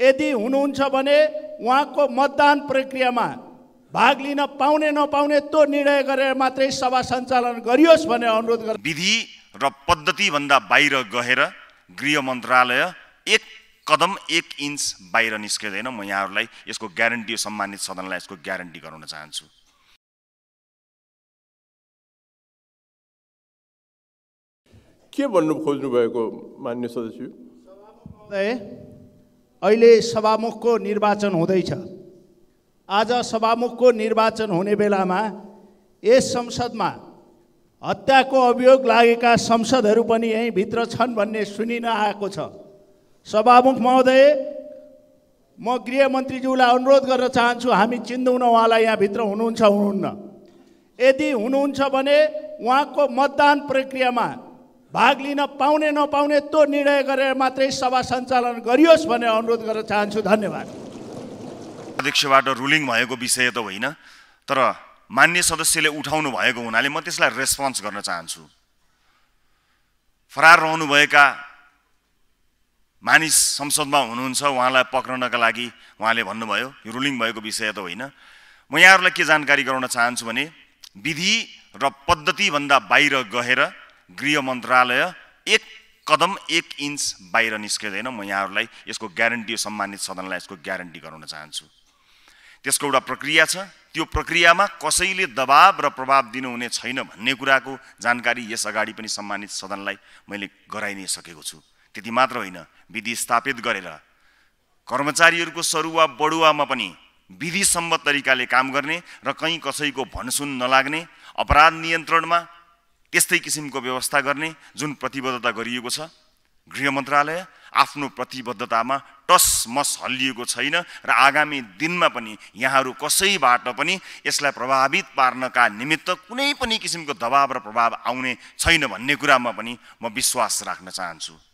यदि हुनुहुन्छ भने उहाँको मतदान प्रक्रियामा भाग लिन पाउने नपाउने त्यो निर्णय गरेर मात्रै सभा सञ्चालन गरियोस् भन्ने अनुरोध गर्छ विधि र पद्धतिभन्दा बाहिर गएर गृह मन्त्रालय एक कदम एक इन्च बाहिर निस्किँदैन म यहाँहरूलाई यसको ग्यारेन्टी सम्मानित सदनलाई यसको ग्यारेन्टी गराउन चाहन्छु के भन्नु खोज्नुभएको मान्य सदस्य अहिले सभामुखको निर्वाचन हुँदैछ आज सभामुखको निर्वाचन हुने बेलामा यस संसदमा हत्याको अभियोग लागेका संसदहरू पनि यहीँभित्र छन् भन्ने सुनिन आएको छ सभामुख महोदय म गृहमन्त्रीज्यूलाई अनुरोध गर्न चाहन्छु हामी चिन्दौन उहाँलाई यहाँभित्र हुनुहुन्छ हुनुहुन्न यदि हुनुहुन्छ भने उहाँको मतदान प्रक्रियामा भाग लिन पाउने नपाउने त्यो निर्णय गरेर मात्रै सभा सञ्चालन गरियोस् भन्ने अनुरोध गर्न चाहन्छु धन्यवाद अध्यक्षबाट रुलिङ भएको विषय त होइन तर मान्य सदस्यले उठाउनु भएको हुनाले म त्यसलाई रेस्पोन्स गर्न चाहन्छु फरार रहनुभएका मानिस संसदमा हुनुहुन्छ उहाँलाई पक्रनका लागि उहाँले भन्नुभयो यो रुलिङ भएको विषय त होइन म यहाँहरूलाई के जानकारी गराउन चाहन्छु भने विधि र पद्धतिभन्दा बाहिर गएर गृह मन्त्रालय एक कदम एक इन्च बाहिर निस्किँदैन म यहाँहरूलाई यसको ग्यारेन्टी सम्मानित सदनलाई यसको ग्यारेन्टी गराउन चाहन्छु त्यसको एउटा प्रक्रिया छ त्यो प्रक्रियामा कसैले दबाव र प्रभाव दिनुहुने छैन भन्ने कुराको जानकारी यस अगाडि पनि सम्मानित सदनलाई मैले गराइ नै सकेको छु त्यति मात्र होइन विधि स्थापित गरेर कर्मचारीहरूको सरुवा बढुवामा पनि विधिसम्म तरिकाले काम गर्ने र कहीँ कसैको भनसुन नलाग्ने अपराध नियन्त्रणमा त्यस्तै किसिमको व्यवस्था गर्ने जुन प्रतिबद्धता गरिएको छ गृह मन्त्रालय आफ्नो प्रतिबद्धतामा टस मस हल्लिएको छैन र आगामी दिनमा पनि यहाँहरू कसैबाट पनि यसलाई प्रभावित पार्नका निमित्त कुनै पनि किसिमको दबाव र प्रभाव आउने छैन भन्ने कुरामा पनि म विश्वास राख्न चाहन्छु